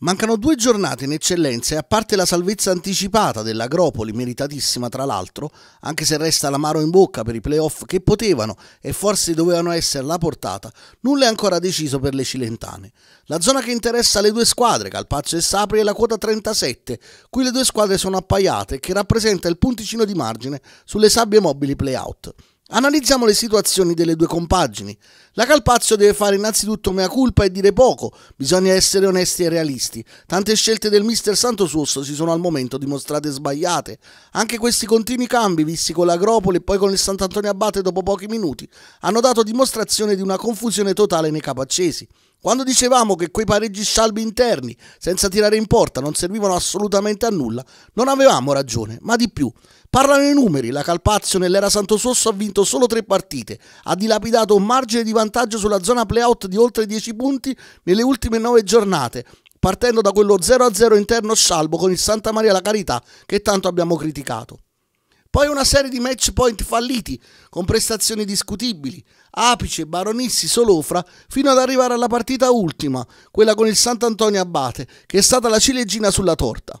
Mancano due giornate in eccellenza e a parte la salvezza anticipata dell'Agropoli, meritatissima tra l'altro, anche se resta l'amaro in bocca per i playoff che potevano e forse dovevano essere la portata, nulla è ancora deciso per le Cilentane. La zona che interessa le due squadre, Calpaccio e Sapri, è la quota 37, cui le due squadre sono appaiate, che rappresenta il punticino di margine sulle sabbie mobili playout. Analizziamo le situazioni delle due compagini. La Calpazio deve fare innanzitutto mea culpa e dire poco, bisogna essere onesti e realisti. Tante scelte del mister Santo Santosuosso si sono al momento dimostrate sbagliate. Anche questi continui cambi, visti con l'Agropoli e poi con il Sant'Antonio Abate dopo pochi minuti, hanno dato dimostrazione di una confusione totale nei capaccesi. Quando dicevamo che quei pareggi scialbi interni, senza tirare in porta, non servivano assolutamente a nulla, non avevamo ragione, ma di più. Parlano i numeri, la Calpazio nell'era Santososso ha vinto solo tre partite, ha dilapidato un margine di vantaggio sulla zona playout di oltre 10 punti nelle ultime 9 giornate, partendo da quello 0-0 interno scialbo con il Santa Maria la Carità che tanto abbiamo criticato. Poi una serie di match point falliti, con prestazioni discutibili, Apice, Baronissi, Solofra, fino ad arrivare alla partita ultima, quella con il Sant'Antonio Abate, che è stata la ciliegina sulla torta.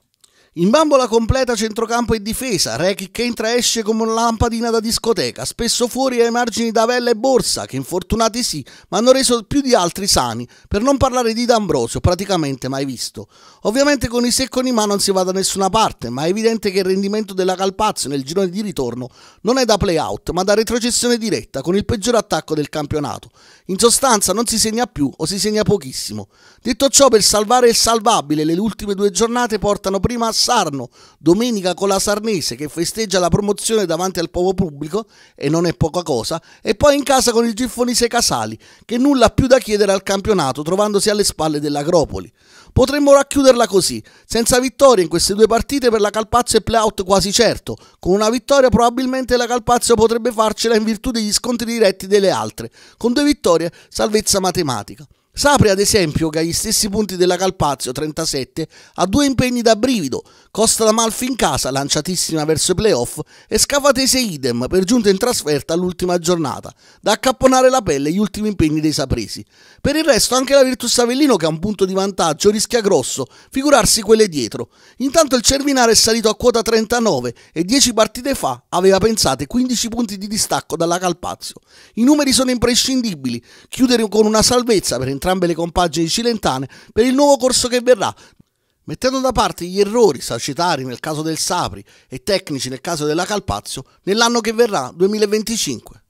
In bambola completa centrocampo e difesa, Rekic che entra e esce come una lampadina da discoteca, spesso fuori ai margini da Vella e Borsa, che infortunati sì, ma hanno reso più di altri sani, per non parlare di D'Ambrosio, praticamente mai visto. Ovviamente con i secconi ma non si va da nessuna parte, ma è evidente che il rendimento della Calpazzo nel girone di ritorno non è da play-out, ma da retrocessione diretta, con il peggior attacco del campionato. In sostanza non si segna più o si segna pochissimo. Detto ciò, per salvare il salvabile, le ultime due giornate portano prima a Sarno, domenica con la Sarnese che festeggia la promozione davanti al popolo pubblico, e non è poca cosa, e poi in casa con il Giffonise Casali, che nulla più da chiedere al campionato, trovandosi alle spalle dell'Agropoli. Potremmo racchiuderla così, senza vittorie in queste due partite per la Calpazio e playout quasi certo, con una vittoria probabilmente la Calpazio potrebbe farcela in virtù degli scontri diretti delle altre, con due vittorie salvezza matematica. Sapri ad esempio che ha gli stessi punti della Calpazio 37 ha due impegni da brivido, Costa d'Amalfi in casa lanciatissima verso i playoff e Scafatese idem per giunta in trasferta all'ultima giornata, da accapponare la pelle gli ultimi impegni dei sapresi. Per il resto anche la Virtus Avellino che ha un punto di vantaggio rischia grosso, figurarsi quelle dietro. Intanto il Cervinare è salito a quota 39 e 10 partite fa aveva pensate 15 punti di distacco dalla Calpazio. I numeri sono imprescindibili, chiudere con una salvezza per entrare entrambe le compagini cilentane per il nuovo corso che verrà, mettendo da parte gli errori societari nel caso del Sapri e tecnici nel caso della Calpazio nell'anno che verrà 2025.